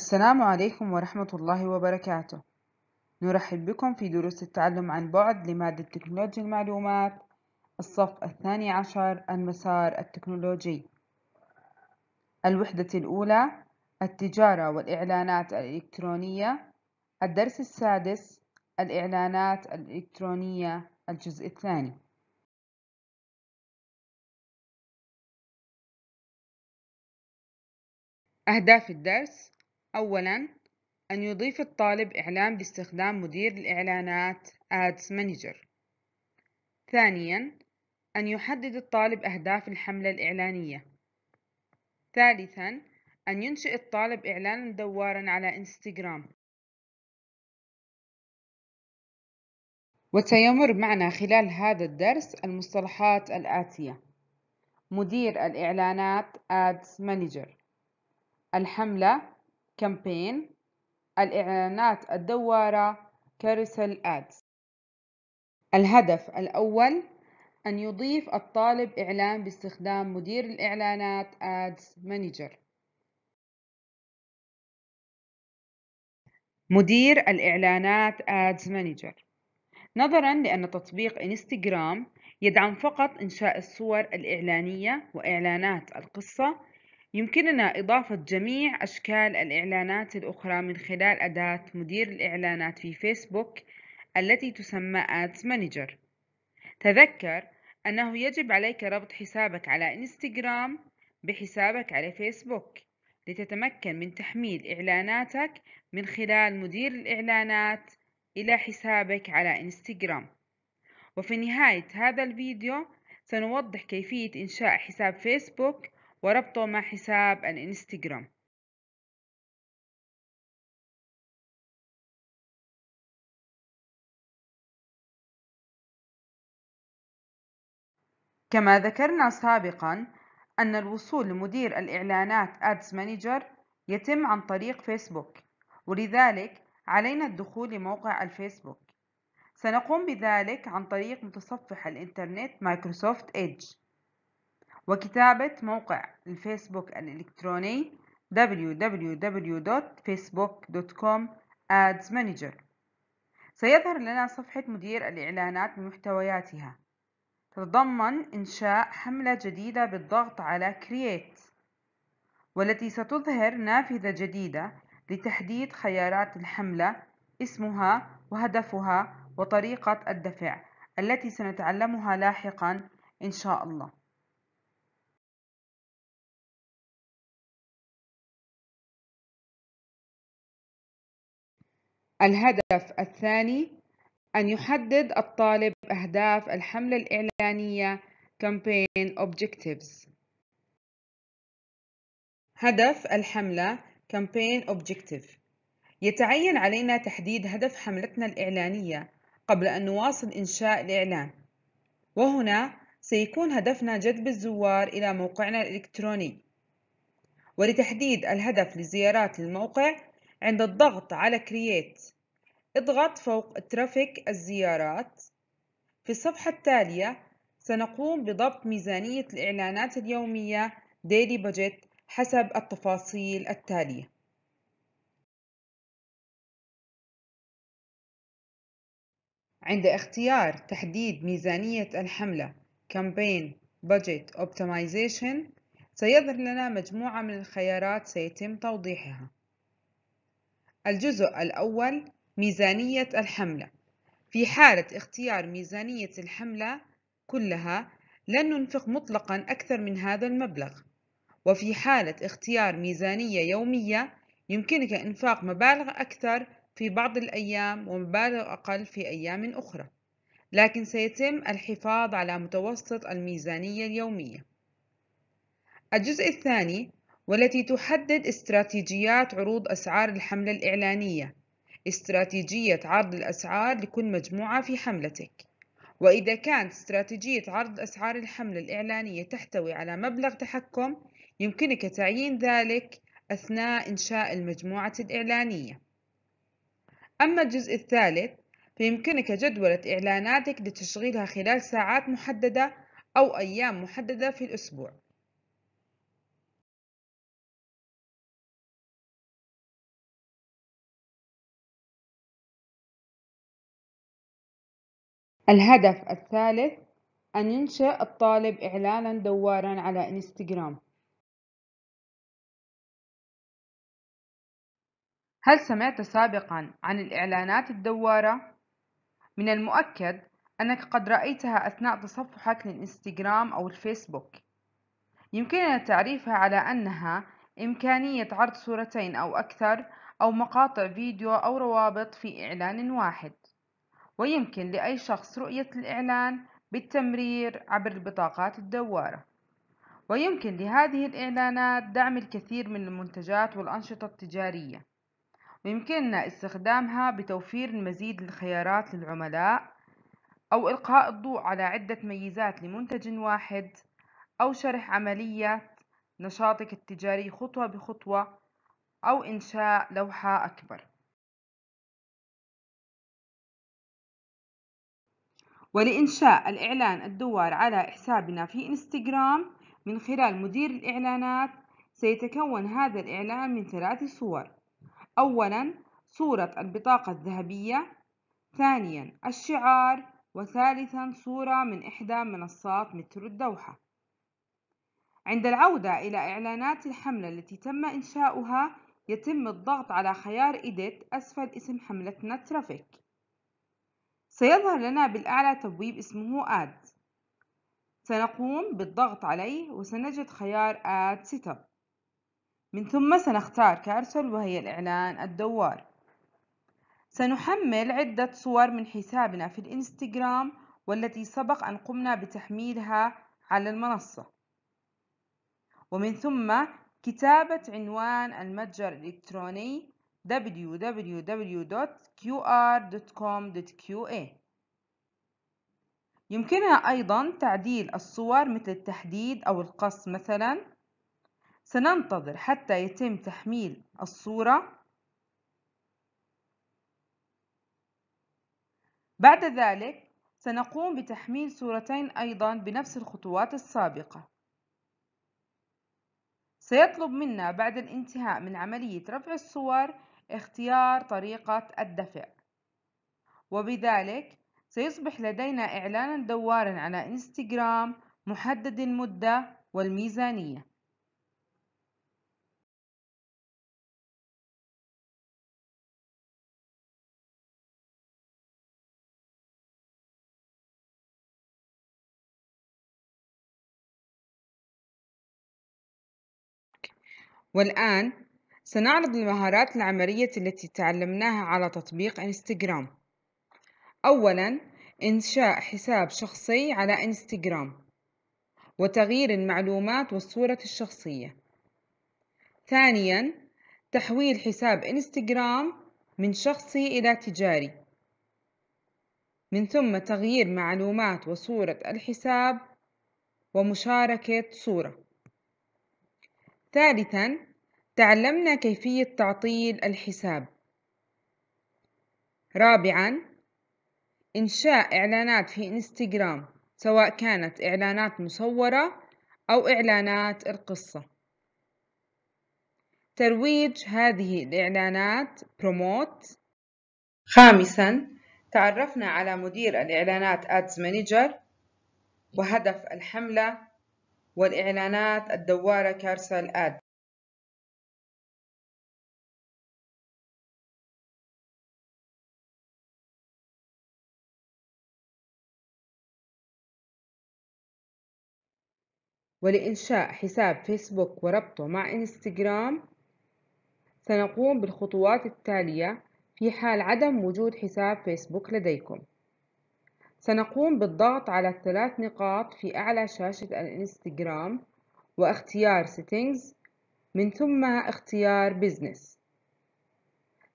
السلام عليكم ورحمة الله وبركاته نرحب بكم في دروس التعلم عن بعد لمادة تكنولوجيا المعلومات الصف الثاني عشر المسار التكنولوجي الوحدة الأولى التجارة والإعلانات الإلكترونية الدرس السادس الإعلانات الإلكترونية الجزء الثاني أهداف الدرس أولاً أن يضيف الطالب إعلان باستخدام مدير الإعلانات Ads Manager ثانياً أن يحدد الطالب أهداف الحملة الإعلانية ثالثاً أن ينشئ الطالب إعلانا دوارا على إنستغرام وسيمر معنا خلال هذا الدرس المصطلحات الآتية مدير الإعلانات Ads Manager الحملة كامبين الإعلانات الدوارة كارسل آدز الهدف الأول أن يضيف الطالب إعلان باستخدام مدير الإعلانات آدز مانجر مدير الإعلانات آدز مانجر نظرا لأن تطبيق إنستغرام يدعم فقط إنشاء الصور الإعلانية وإعلانات القصة يمكننا إضافة جميع أشكال الإعلانات الأخرى من خلال أداة مدير الإعلانات في فيسبوك التي تسمى Ads Manager تذكر أنه يجب عليك ربط حسابك على إنستغرام بحسابك على فيسبوك لتتمكن من تحميل إعلاناتك من خلال مدير الإعلانات إلى حسابك على إنستغرام وفي نهاية هذا الفيديو سنوضح كيفية إنشاء حساب فيسبوك وربطه مع حساب الإنستغرام كما ذكرنا سابقا أن الوصول لمدير الإعلانات ادز Manager يتم عن طريق فيسبوك ولذلك علينا الدخول لموقع الفيسبوك سنقوم بذلك عن طريق متصفح الإنترنت مايكروسوفت إيدج وكتابة موقع الفيسبوك الإلكتروني www.facebook.com Ads Manager سيظهر لنا صفحة مدير الإعلانات بمحتوياتها تتضمن إنشاء حملة جديدة بالضغط على Create والتي ستظهر نافذة جديدة لتحديد خيارات الحملة اسمها وهدفها وطريقة الدفع التي سنتعلمها لاحقا إن شاء الله الهدف الثاني أن يحدد الطالب أهداف الحملة الإعلانية Campaign Objectives هدف الحملة Campaign Objective يتعين علينا تحديد هدف حملتنا الإعلانية قبل أن نواصل إنشاء الإعلان وهنا سيكون هدفنا جذب الزوار إلى موقعنا الإلكتروني ولتحديد الهدف لزيارات الموقع عند الضغط على كرييت اضغط فوق ترافيك الزيارات في الصفحة التالية سنقوم بضبط ميزانية الإعلانات اليومية Daily Budget حسب التفاصيل التالية عند اختيار تحديد ميزانية الحملة Campaign Budget Optimization سيظهر لنا مجموعة من الخيارات سيتم توضيحها الجزء الأول ميزانية الحملة في حالة اختيار ميزانية الحملة كلها لن ننفق مطلقا أكثر من هذا المبلغ وفي حالة اختيار ميزانية يومية يمكنك إنفاق مبالغ أكثر في بعض الأيام ومبالغ أقل في أيام أخرى لكن سيتم الحفاظ على متوسط الميزانية اليومية الجزء الثاني والتي تحدد استراتيجيات عروض أسعار الحملة الإعلانية استراتيجية عرض الأسعار لكل مجموعة في حملتك وإذا كانت استراتيجية عرض أسعار الحملة الإعلانية تحتوي على مبلغ تحكم يمكنك تعيين ذلك أثناء إنشاء المجموعة الإعلانية أما الجزء الثالث فيمكنك جدولة إعلاناتك لتشغيلها خلال ساعات محددة أو أيام محددة في الأسبوع الهدف الثالث أن ينشئ الطالب إعلانا دوارا على إنستغرام هل سمعت سابقا عن الإعلانات الدوارة؟ من المؤكد أنك قد رأيتها أثناء تصفحك للإنستغرام أو الفيسبوك يمكننا تعريفها على أنها إمكانية عرض صورتين أو أكثر أو مقاطع فيديو أو روابط في إعلان واحد ويمكن لأي شخص رؤية الإعلان بالتمرير عبر البطاقات الدوارة ويمكن لهذه الإعلانات دعم الكثير من المنتجات والأنشطة التجارية ويمكننا استخدامها بتوفير المزيد من الخيارات للعملاء أو إلقاء الضوء على عدة ميزات لمنتج واحد أو شرح عملية نشاطك التجاري خطوة بخطوة أو إنشاء لوحة أكبر ولإنشاء الإعلان الدوار على حسابنا في إنستغرام من خلال مدير الإعلانات سيتكون هذا الإعلان من ثلاث صور أولا صورة البطاقة الذهبية ثانيا الشعار وثالثا صورة من إحدى منصات مترو الدوحة عند العودة إلى إعلانات الحملة التي تم إنشاؤها يتم الضغط على خيار إيديت أسفل اسم حملتنا ترافيك سيظهر لنا بالأعلى تبويب اسمه Add سنقوم بالضغط عليه وسنجد خيار Add Setup من ثم سنختار كارسل وهي الإعلان الدوار سنحمل عدة صور من حسابنا في الإنستغرام والتي سبق أن قمنا بتحميلها على المنصة ومن ثم كتابة عنوان المتجر الإلكتروني www.qr.com.qa يمكنها أيضا تعديل الصور مثل التحديد أو القص مثلا سننتظر حتى يتم تحميل الصورة بعد ذلك سنقوم بتحميل صورتين أيضا بنفس الخطوات السابقة سيطلب منا بعد الانتهاء من عملية رفع الصور اختيار طريقة الدفع وبذلك سيصبح لدينا إعلانا دوارا على إنستغرام محدد المدة والميزانية والآن سنعرض المهارات العملية التي تعلمناها على تطبيق انستغرام أولا إنشاء حساب شخصي على انستغرام وتغيير المعلومات والصورة الشخصية ثانيا تحويل حساب انستغرام من شخصي إلى تجاري من ثم تغيير معلومات وصورة الحساب ومشاركة صورة ثالثا تعلمنا كيفية تعطيل الحساب رابعا إنشاء إعلانات في إنستغرام سواء كانت إعلانات مصورة أو إعلانات القصة ترويج هذه الإعلانات بروموت خامسا تعرفنا على مدير الإعلانات أدز مانجر وهدف الحملة والإعلانات الدوارة كارسل أد ولإنشاء حساب فيسبوك وربطه مع إنستغرام سنقوم بالخطوات التالية في حال عدم وجود حساب فيسبوك لديكم سنقوم بالضغط على الثلاث نقاط في أعلى شاشة الإنستغرام واختيار Settings من ثم اختيار Business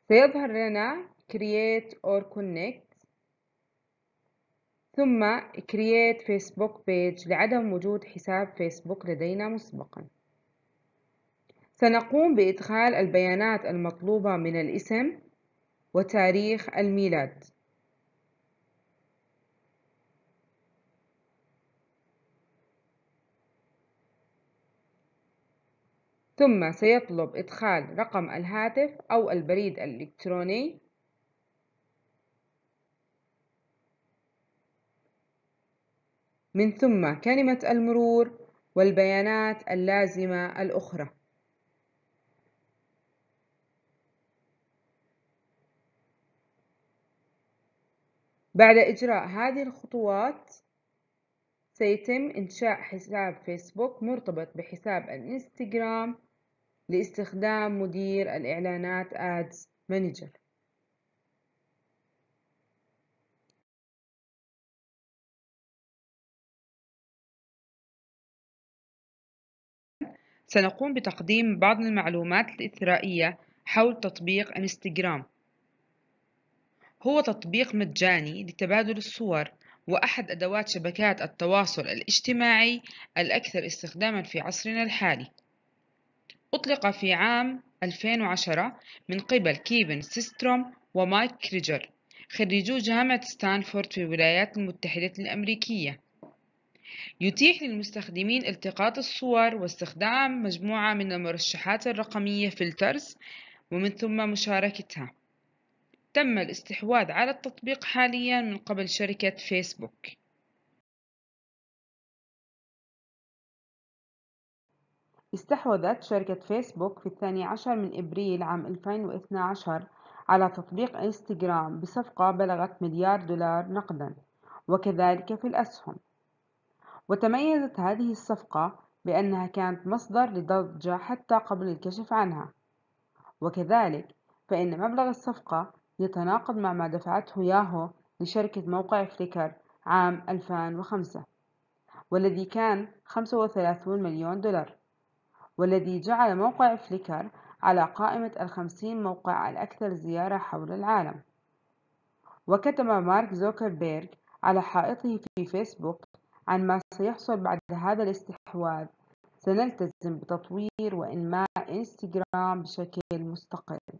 سيظهر لنا Create or Connect ثم create Facebook page لعدم وجود حساب فيسبوك لدينا مسبقا سنقوم بإدخال البيانات المطلوبة من الاسم وتاريخ الميلاد ثم سيطلب إدخال رقم الهاتف أو البريد الإلكتروني من ثم كلمة المرور والبيانات اللازمة الأخرى بعد إجراء هذه الخطوات سيتم إنشاء حساب فيسبوك مرتبط بحساب الإنستغرام لاستخدام مدير الإعلانات Ads Manager سنقوم بتقديم بعض المعلومات الإثرائية حول تطبيق انستغرام هو تطبيق مجاني لتبادل الصور وأحد أدوات شبكات التواصل الاجتماعي الأكثر استخداما في عصرنا الحالي أطلق في عام 2010 من قبل كيفن سيستروم ومايك كريجر خريجو جامعة ستانفورد في الولايات المتحدة الأمريكية يتيح للمستخدمين التقاط الصور واستخدام مجموعة من المرشحات الرقمية فلترز ومن ثم مشاركتها تم الاستحواذ على التطبيق حاليا من قبل شركة فيسبوك استحوذت شركة فيسبوك في الثاني عشر من إبريل عام 2012 على تطبيق إنستغرام بصفقة بلغت مليار دولار نقدا وكذلك في الأسهم وتميزت هذه الصفقة بأنها كانت مصدر لضجة حتى قبل الكشف عنها وكذلك فإن مبلغ الصفقة يتناقض مع ما دفعته ياهو لشركة موقع فليكر عام 2005 والذي كان 35 مليون دولار والذي جعل موقع فليكر على قائمة الخمسين موقع الأكثر زيارة حول العالم وكتب مارك زوكربيرغ على حائطه في فيسبوك عن ما سيحصل بعد هذا الاستحواذ سنلتزم بتطوير وإنماء إنستغرام بشكل مستقل